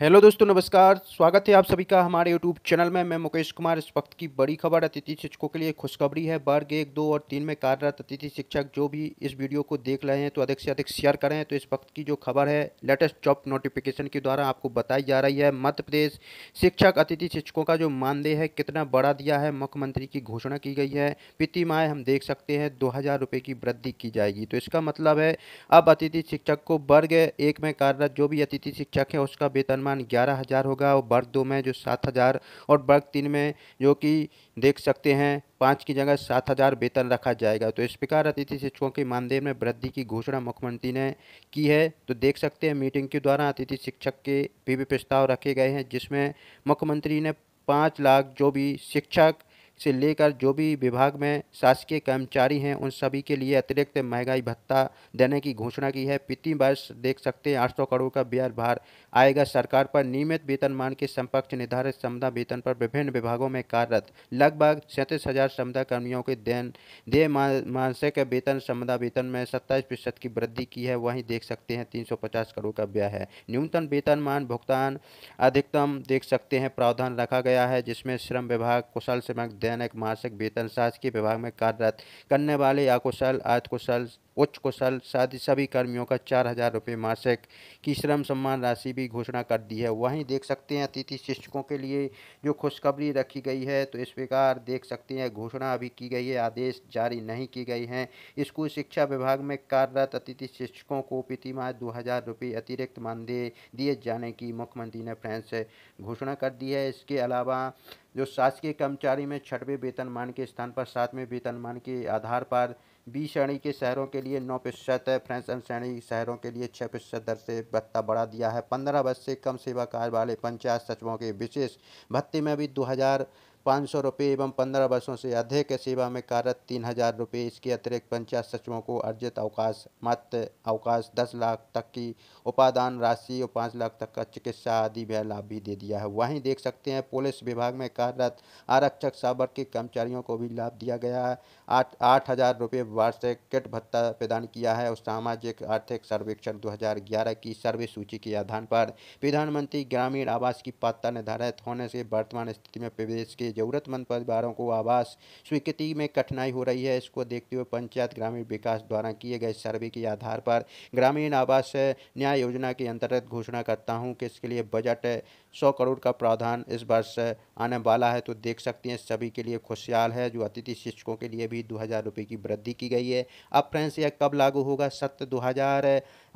hello दोस्तों नमस्कार स्वागत है आप सभी का हमारे यूट्यूब चैनल में मैं मुकेश कुमार इस वक्त की बड़ी खबर अतिथि शिक्षकों के लिए खुशखबरी है वर्ग एक दो और तीन में कार्यरत अतिथि शिक्षक जो भी इस वीडियो को देख रहे हैं तो अधिक से अधिक शेयर करें तो इस वक्त की जो खबर है लेटेस्ट जॉब नोटिफिकेशन के द्वारा आपको बताई जा रही है मध्य प्रदेश शिक्षक अतिथि शिक्षकों का जो मानदेय है कितना बढ़ा दिया है मुख्यमंत्री की घोषणा की गई है वित्तीय माह हम देख सकते हैं दो हजार की वृद्धि की जाएगी तो इसका मतलब है अब अतिथि शिक्षक को वर्ग एक में कार्यरत जो भी अतिथि शिक्षक है उसका वेतन मान ग्यारह हज़ार होगा और वर्ग दो में जो सात हज़ार और वर्ग तीन में जो कि देख सकते हैं पाँच की जगह सात हज़ार वेतन रखा जाएगा तो इस प्रकार अतिथि शिक्षकों के मानदेय में वृद्धि की घोषणा मुख्यमंत्री ने की है तो देख सकते हैं मीटिंग के द्वारा अतिथि शिक्षक के भी प्रस्ताव रखे गए हैं जिसमें मुख्यमंत्री ने पाँच लाख जो भी शिक्षक से लेकर जो भी विभाग में शासकीय कर्मचारी हैं उन सभी के लिए अतिरिक्त महंगाई भत्ता देने की घोषणा की है वित्तीय वर्ष देख सकते हैं आठ करोड़ का ब्याज भार आएगा सरकार पर नियमित वेतनमान के समक्ष निर्धारित समुदा वेतन पर विभिन्न विभागों में कार्यरत लगभग सैंतीस हजार समुदा कर्मियों के दैन दे मानसिक वेतन समुदा वेतन में सत्ताईस प्रतिशत की वृद्धि की है वहीं देख सकते हैं तीन करोड़ का व्यय है न्यूनतम वेतनमान भुगतान अधिकतम देख सकते हैं प्रावधान रखा गया है जिसमें श्रम विभाग कुशल श्रमक अध्ययन एक मासिक वेतन शासकीय विभाग में कार्यरत करने वाले अकुशल अर्ध उच्च कुशल शादी सभी कर्मियों का चार हज़ार रुपये मासिक की श्रम सम्मान राशि भी घोषणा कर दी है वहीं देख सकते हैं अतिथि शिक्षकों के लिए जो खुशखबरी रखी गई है तो इस प्रकार देख सकते हैं घोषणा अभी की गई है आदेश जारी नहीं की गई है स्कूल शिक्षा विभाग में कार्यरत अतिथि शिक्षकों को प्रतिमाह दो हज़ार रुपये अतिरिक्त मानदेय दिए जाने की मुख्यमंत्री ने फ्रेंस घोषणा कर दी है इसके अलावा जो शासकीय कर्मचारी में छठवें वेतनमान के स्थान पर सातवें वेतनमान के आधार पर बी श्रेणी के शहरों के लिए नौ प्रतिशत फ्रेंसन श्रेणी शहरों के लिए छः प्रतिशत दर से भत्ता बढ़ा दिया है पंद्रह वर्ष से कम सेवा कार्य वाले पंचायत सचिवों के विशेष भत्ते में भी दो हज़ार पाँच सौ रुपये एवं पंद्रह वर्षों से अधिक सेवा में कार्यरत तीन हजार रुपये इसके अतिरिक्त पंचायत सचिवों को अर्जित अवकाश मात्र अवकाश दस लाख तक की उपादान राशि और पाँच लाख तक का चिकित्सा आदि व्यय लाभ भी दे दिया है वहीं देख सकते हैं पुलिस विभाग में कार्यरत आरक्षक साबर के कर्मचारियों को भी लाभ दिया गया है आठ आठ हज़ार रुपये वार्षिक किट भत्ता प्रदान किया है और सामाजिक आर्थिक सर्वेक्षण दो हज़ार ग्यारह की सर्वे सूची के आधार पर प्रधानमंत्री ग्रामीण आवास की पात्रता निर्धारित होने से वर्तमान स्थिति में प्रदेश के ज़रूरतमंद परिवारों को आवास स्वीकृति में कठिनाई हो रही है इसको देखते हुए पंचायत ग्रामीण विकास द्वारा किए गए सर्वे के आधार पर ग्रामीण आवास न्याय योजना के अंतर्गत घोषणा करता हूँ कि इसके लिए बजट सौ करोड़ का प्रावधान इस वर्ष आने वाला है तो देख सकते हैं सभी के लिए खुशहाल है जो अतिथि शिक्षकों के लिए भी दो हज़ार रुपये की वृद्धि की गई है अब फ्रेंड्स यह कब लागू होगा सत्र दो हज़ार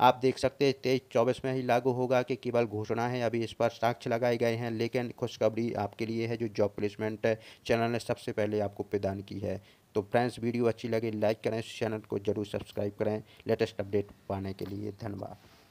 आप देख सकते हैं तेईस चौबीस में ही लागू होगा कि केवल घोषणा है अभी इस पर साक्ष्य लगाए गए हैं लेकिन खुशखबरी आपके लिए है जो जॉब प्लेसमेंट चैनल ने सबसे पहले आपको प्रदान की है तो फ्रेंड्स वीडियो अच्छी लगे लाइक करें चैनल को जरूर सब्सक्राइब करें लेटेस्ट अपडेट पाने के लिए धन्यवाद